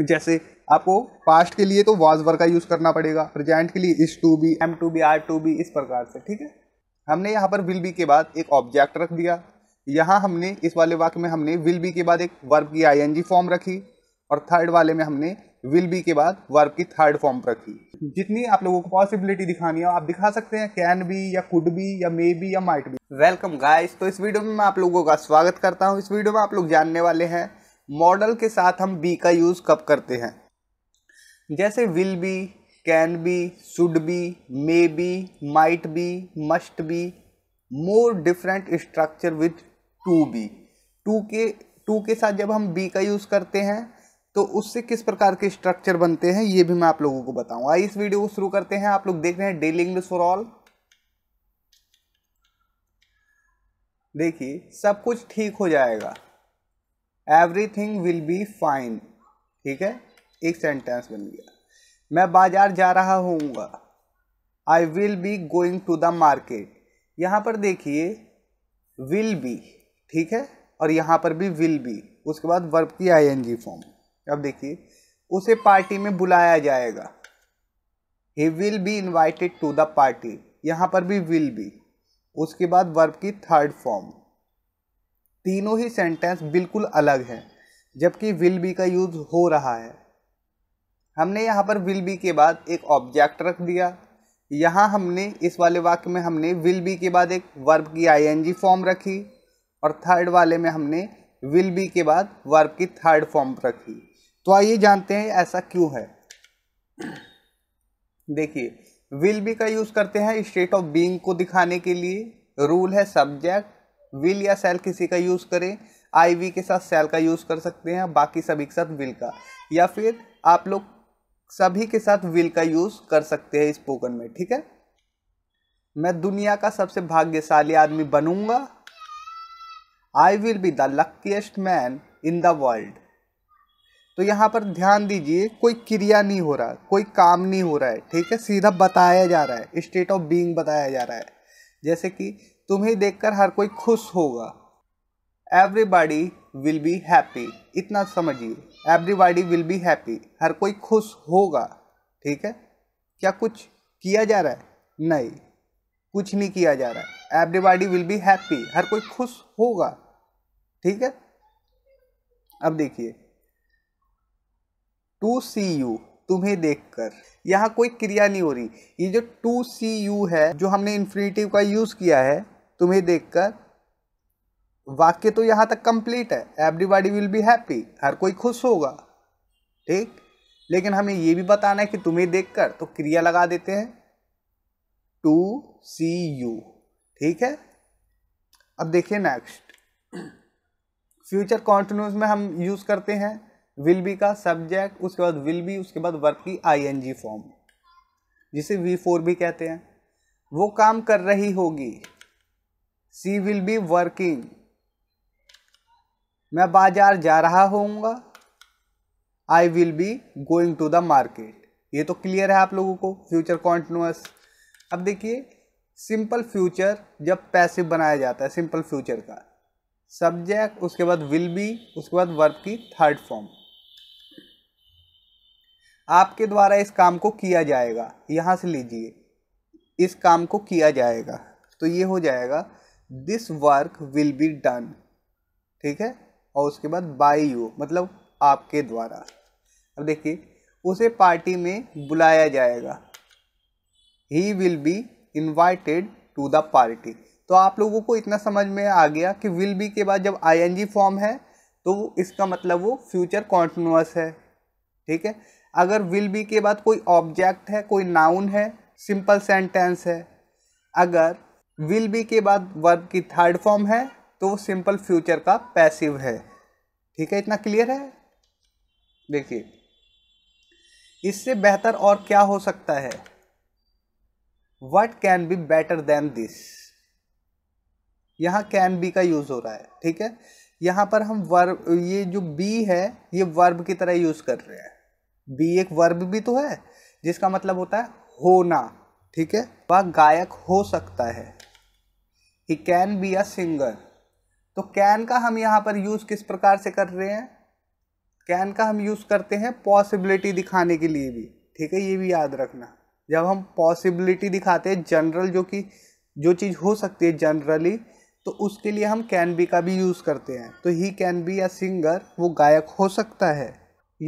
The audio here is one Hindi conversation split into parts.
जैसे आपको पास्ट के लिए तो वाज वर का यूज़ करना पड़ेगा प्रेजेंट के लिए is to be am to be are to be इस प्रकार से ठीक है हमने यहाँ पर विल बी के बाद एक ऑब्जेक्ट रख दिया यहाँ हमने इस वाले वाक्य में हमने विल बी के बाद एक वर्ब की आईएनजी फॉर्म रखी और थर्ड वाले में हमने विल बी के बाद वर्ब की थर्ड फॉर्म रखी जितनी आप लोगों को पॉसिबिलिटी दिखानी है आप दिखा सकते हैं कैन बी या कुड बी या मे बी या माइट बी वेलकम गाइस तो इस वीडियो में मैं आप लोगों का स्वागत करता हूँ इस वीडियो में आप लोग जानने वाले हैं मॉडल के साथ हम बी का यूज़ कब करते हैं जैसे will be can be should be may be might be must be more different structure with to be to के टू के साथ जब हम बी का यूज़ करते हैं तो उससे किस प्रकार के स्ट्रक्चर बनते हैं ये भी मैं आप लोगों को बताऊंगा इस वीडियो को शुरू करते हैं आप लोग देख रहे हैं डेली इंग्लिश फॉर ऑल देखिए सब कुछ ठीक हो जाएगा एवरीथिंग विल बी फाइन ठीक है एक सेंटेंस बन गया मैं बाजार जा रहा हूँगा I will be going to the market यहाँ पर देखिए विल बी ठीक है और यहाँ पर भी विल बी उसके बाद वर्ब की आईएनजी फॉर्म अब देखिए उसे पार्टी में बुलाया जाएगा he will be invited to the party यहाँ पर भी विल बी उसके बाद वर्ब की थर्ड फॉर्म तीनों ही सेंटेंस बिल्कुल अलग हैं जबकि विल बी का यूज़ हो रहा है हमने यहाँ पर विल बी के बाद एक ऑब्जेक्ट रख दिया यहाँ हमने इस वाले वाक्य में हमने विल बी के बाद एक वर्ब की आईएनजी फॉर्म रखी और थर्ड वाले में हमने विल बी के बाद वर्ब की थर्ड फॉर्म रखी तो आइए जानते हैं ऐसा क्यों है देखिए विल बी का यूज़ करते हैं स्टेट ऑफ बीइंग को दिखाने के लिए रूल है सब्जेक्ट विल या सेल किसी का यूज़ करें आई वी के साथ सेल का यूज़ कर सकते हैं बाकी सभी के साथ विल का या फिर आप लोग सभी के साथ विल का यूज़ कर सकते हैं स्पोकन में ठीक है मैं दुनिया का सबसे भाग्यशाली आदमी बनूंगा I will be the luckiest man in the world तो यहाँ पर ध्यान दीजिए कोई क्रिया नहीं हो रहा कोई काम नहीं हो रहा है ठीक है सीधा बताया जा रहा है स्टेट ऑफ बीइंग बताया जा रहा है जैसे कि तुम्हें देखकर हर कोई खुश होगा एवरीबॉडी विल बी हैप्पी इतना समझिए एवरीबॉडी विल बी हैप्पी हर कोई खुश होगा ठीक है क्या कुछ किया जा रहा है नहीं कुछ नहीं किया जा रहा है एवरीबॉडी विल बी हैप्पी हर कोई खुश होगा ठीक है अब देखिए टू सी यू तुम्हें देखकर यहाँ कोई क्रिया नहीं हो रही ये जो टू सी यू है जो हमने इन्फिनेटिव का यूज़ किया है तुम्हें देखकर वाक्य तो यहाँ तक कंप्लीट है एवरीबॉडी विल बी हैप्पी हर कोई खुश होगा ठीक लेकिन हमें ये भी बताना है कि तुम्हें देखकर तो क्रिया लगा देते हैं टू सी यू ठीक है अब देखिए नेक्स्ट फ्यूचर कॉन्टिन्यूस में हम यूज़ करते हैं विल बी का सब्जेक्ट उसके बाद विल बी उसके बाद वर्क की आईएनजी फॉर्म जिसे वी फोर भी कहते हैं वो काम कर रही होगी सी विल बी वर्किंग मैं बाजार जा रहा होऊंगा I will be going to the market ये तो क्लियर है आप लोगों को फ्यूचर कॉन्टिन्यूस अब देखिए सिंपल फ्यूचर जब पैसिव बनाया जाता है सिंपल फ्यूचर का सब्जेक्ट उसके बाद विल बी उसके बाद वर्क की थर्ड फॉर्म आपके द्वारा इस काम को किया जाएगा यहाँ से लीजिए इस काम को किया जाएगा तो ये हो जाएगा this work will be done ठीक है और उसके बाद बाई यू मतलब आपके द्वारा अब देखिए उसे पार्टी में बुलाया जाएगा he will be invited to the party तो आप लोगों को इतना समझ में आ गया कि विल बी के बाद जब जी फॉर्म है तो इसका मतलब वो फ्यूचर कॉन्टिन्यूस है ठीक है अगर विल बी के बाद कोई ऑब्जेक्ट है कोई नाउन है सिंपल सेंटेंस है अगर विल बी के बाद वर्ब की थर्ड फॉर्म है तो वो सिंपल फ्यूचर का पैसिव है ठीक है इतना क्लियर है देखिए इससे बेहतर और क्या हो सकता है what can be better than this यहाँ कैन बी का यूज़ हो रहा है ठीक है यहाँ पर हम वर्ब ये जो बी है ये वर्ब की तरह यूज़ कर रहे हैं बी एक वर्ब भी तो है जिसका मतलब होता है होना ठीक है वह गायक हो सकता है he can be a singer तो कैन का हम यहाँ पर यूज़ किस प्रकार से कर रहे हैं कैन का हम यूज़ करते हैं पॉसिबिलिटी दिखाने के लिए भी ठीक है ये भी याद रखना जब हम पॉसिबिलिटी दिखाते हैं जनरल जो कि जो चीज़ हो सकती है जनरली तो उसके लिए हम कैन बी का भी यूज़ करते हैं तो he can be a singer वो गायक हो सकता है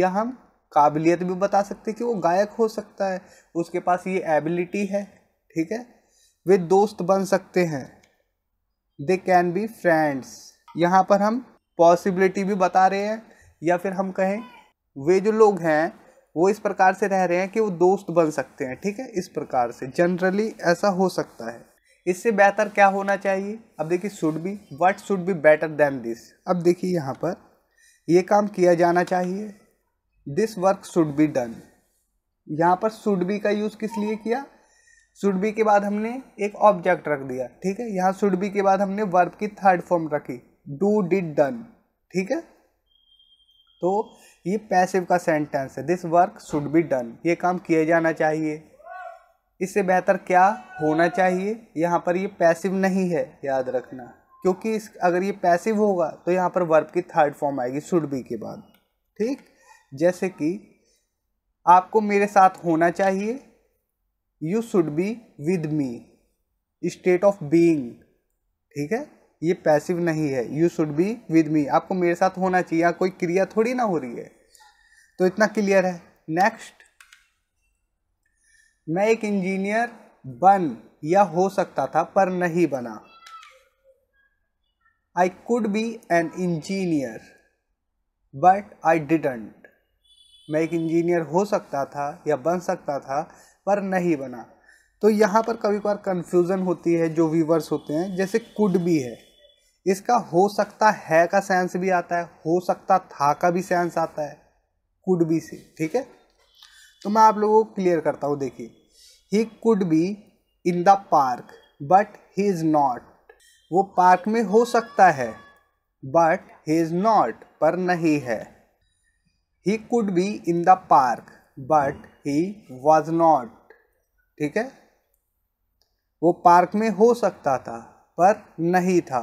या हम काबिलियत भी बता सकते हैं कि वो गायक हो सकता है उसके पास ये एबिलिटी है ठीक है वे दोस्त बन सकते हैं दे कैन बी फ्रेंड्स यहाँ पर हम पॉसिबिलिटी भी बता रहे हैं या फिर हम कहें वे जो लोग हैं वो इस प्रकार से रह रहे हैं कि वो दोस्त बन सकते हैं ठीक है इस प्रकार से जनरली ऐसा हो सकता है इससे बेहतर क्या होना चाहिए अब देखिए should be what should be better than this अब देखिए यहाँ पर ये काम किया जाना चाहिए this work should be done यहाँ पर शुड बी का यूज़ किस लिए किया शुड बी के बाद हमने एक ऑब्जेक्ट रख दिया ठीक है यहाँ शुड बी के बाद हमने वर्ब की थर्ड फॉर्म रखी डू डिड डन ठीक है तो ये पैसिव का सेंटेंस है this work should be done ये काम किया जाना चाहिए इससे बेहतर क्या होना चाहिए यहाँ पर ये पैसिव नहीं है याद रखना क्योंकि इस अगर ये पैसिव होगा तो यहाँ पर वर्ब की थर्ड फॉर्म आएगी शुड बी के बाद ठीक जैसे कि आपको मेरे साथ होना चाहिए you should be with me state of being ठीक है ये पैसिव नहीं है you should be with me आपको मेरे साथ होना चाहिए या कोई क्रिया थोड़ी ना हो रही है तो इतना क्लियर है नेक्स्ट मैं एक इंजीनियर बन या हो सकता था पर नहीं बना I could be an engineer but I didn't मैं एक इंजीनियर हो सकता था या बन सकता था पर नहीं बना तो यहाँ पर कभी कभार कन्फ्यूज़न होती है जो व्यूवर्स होते हैं जैसे कुड भी है इसका हो सकता है का सेंस भी आता है हो सकता था का भी सेंस आता है कुड बी से ठीक है तो मैं आप लोगों को क्लियर करता हूँ देखिए he could be in the park but he is not वो पार्क में हो सकता है बट ही इज़ नॉट पर नहीं है he could be in the park but he was not ठीक है वो पार्क में हो सकता था पर नहीं था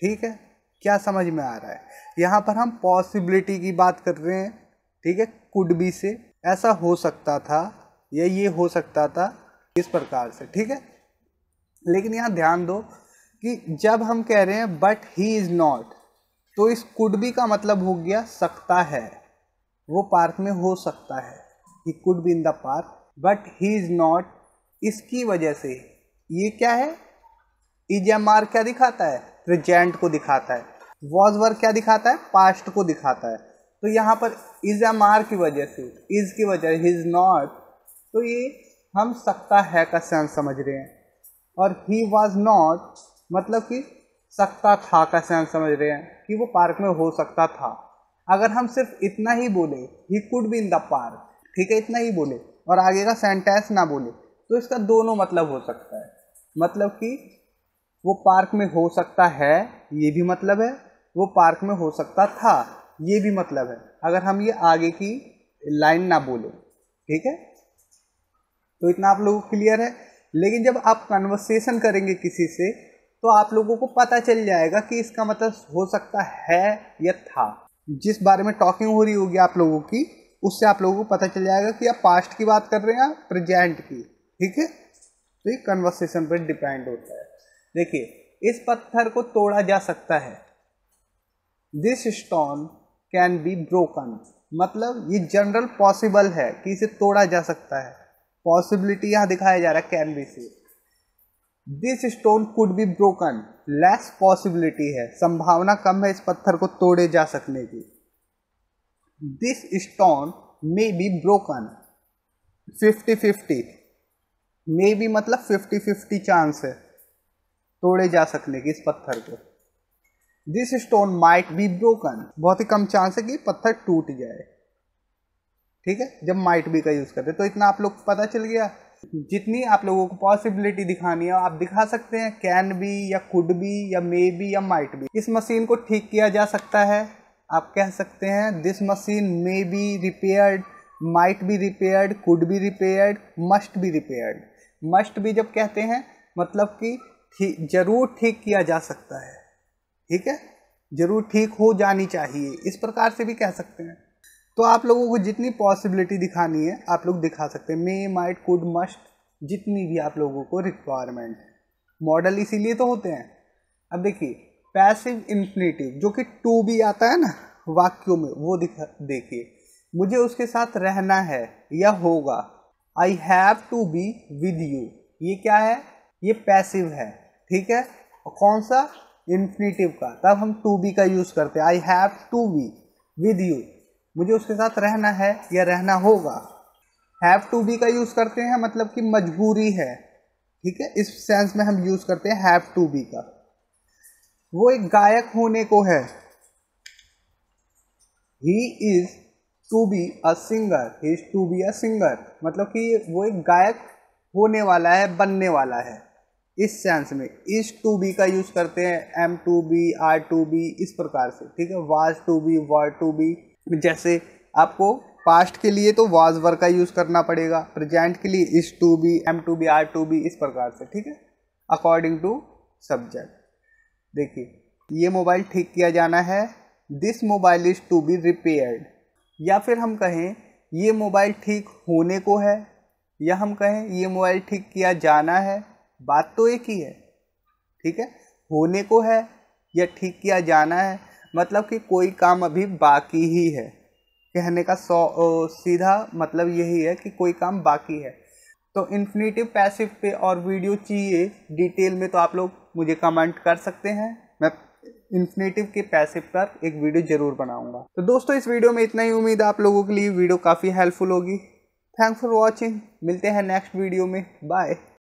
ठीक है क्या समझ में आ रहा है यहाँ पर हम पॉसिबिलिटी की बात कर रहे हैं ठीक है कुड बी से ऐसा हो सकता था या ये हो सकता था इस प्रकार से ठीक है लेकिन यहाँ ध्यान दो कि जब हम कह रहे हैं बट ही इज़ नॉट तो इस कुड बी का मतलब हो गया सकता है वो पार्क में हो सकता है he could be in the park but he is not इसकी वजह से ये क्या है इज एम आर क्या दिखाता है प्रेजेंट को दिखाता है वॉज वर्क क्या दिखाता है पास्ट को दिखाता है तो यहाँ पर इज एम आर की वजह से इज की वजह ही इज नॉट तो ये हम सकता है का सेंस समझ रहे हैं और ही वॉज नॉट मतलब कि सकता था का सेंस समझ रहे हैं कि वो पार्क में हो सकता था अगर हम सिर्फ इतना ही बोले he could be in the park ठीक है इतना ही बोले और आगे का सेंटेंस ना बोले तो इसका दोनों मतलब हो सकता है मतलब कि वो पार्क में हो सकता है ये भी मतलब है वो पार्क में हो सकता था ये भी मतलब है अगर हम ये आगे की लाइन ना बोले ठीक है तो इतना आप लोगों को क्लियर है लेकिन जब आप कन्वर्सेशन करेंगे किसी से तो आप लोगों को पता चल जाएगा कि इसका मतलब हो सकता है या था जिस बारे में टॉकिंग हो रही होगी आप लोगों की उससे आप लोगों को पता चल जाएगा कि आप पास्ट की बात कर रहे हैं या प्रेजेंट की ठीक है तो ये कन्वर्सेशन पर डिपेंड होता है देखिए इस पत्थर को तोड़ा जा सकता है this stone can be broken मतलब ये जनरल पॉसिबल है कि इसे तोड़ा जा सकता है पॉसिबिलिटी यहाँ दिखाया जा रहा है कैन बी से this stone could be broken less possibility है संभावना कम है इस पत्थर को तोड़े जा सकने की this stone may be broken fifty fifty may be मतलब फिफ्टी फिफ्टी चांस है तोड़े जा सकने की इस पत्थर को this stone might be broken बहुत ही कम चांस है कि पत्थर टूट जाए ठीक है जब माइट बी का यूज़ करते तो इतना आप लोग पता चल गया जितनी आप लोगों को पॉसिबिलिटी दिखानी है आप दिखा सकते हैं कैन बी या कुड बी या मे बी या माइट बी इस मशीन को ठीक किया जा सकता है आप कह सकते हैं this machine may be repaired might be repaired could be repaired must be repaired must भी जब कहते हैं मतलब कि जरूर ठीक किया जा सकता है ठीक है जरूर ठीक हो जानी चाहिए इस प्रकार से भी कह सकते हैं तो आप लोगों को जितनी पॉसिबिलिटी दिखानी है आप लोग दिखा सकते हैं मे माइट कुड मस्ट जितनी भी आप लोगों को रिक्वायरमेंट है मॉडल इसीलिए तो होते हैं अब देखिए पैसिव इन्फिनेटिव जो कि टू भी आता है ना वाक्यों में वो दिखा देखिए मुझे उसके साथ रहना है या होगा I have to be with you ये क्या है ये पैसिव है ठीक है और कौन सा इन्फिनेटिव का तब हम टू बी का यूज़ करते हैं I have to be with you मुझे उसके साथ रहना है या रहना होगा हैव टू बी का यूज़ करते हैं मतलब कि मजबूरी है ठीक है इस सेंस में हम यूज़ करते हैं हैव टू बी का वो एक गायक होने को है he is to be a singer he is to be a singer मतलब कि वो एक गायक होने वाला है बनने वाला है इस सेंस में इस टू बी का यूज़ करते हैं am to be are to be इस प्रकार से ठीक है was to be were to be जैसे आपको पास्ट के लिए तो वाज वर का यूज़ करना पड़ेगा प्रेजेंट के लिए is to be am to be are to be इस प्रकार से ठीक है अकॉर्डिंग टू सब्जेक्ट देखिए ये मोबाइल ठीक किया जाना है this mobile is to be repaired या फिर हम कहें ये मोबाइल ठीक होने को है या हम कहें ये मोबाइल ठीक किया जाना है बात तो एक ही है ठीक है होने को है या ठीक किया जाना है मतलब कि कोई काम अभी बाकी ही है कहने का सौ सीधा मतलब यही है कि कोई काम बाकी है तो इन्फिनेटिव पैसिव पे और वीडियो चाहिए डिटेल में तो आप लोग मुझे कमेंट कर सकते हैं मैं इन्फिनेटिव के पैसिव पर एक वीडियो ज़रूर बनाऊंगा तो दोस्तों इस वीडियो में इतना ही उम्मीद आप लोगों के लिए वीडियो काफ़ी हेल्पफुल होगी थैंक्स फॉर वॉचिंग मिलते हैं नेक्स्ट वीडियो में बाय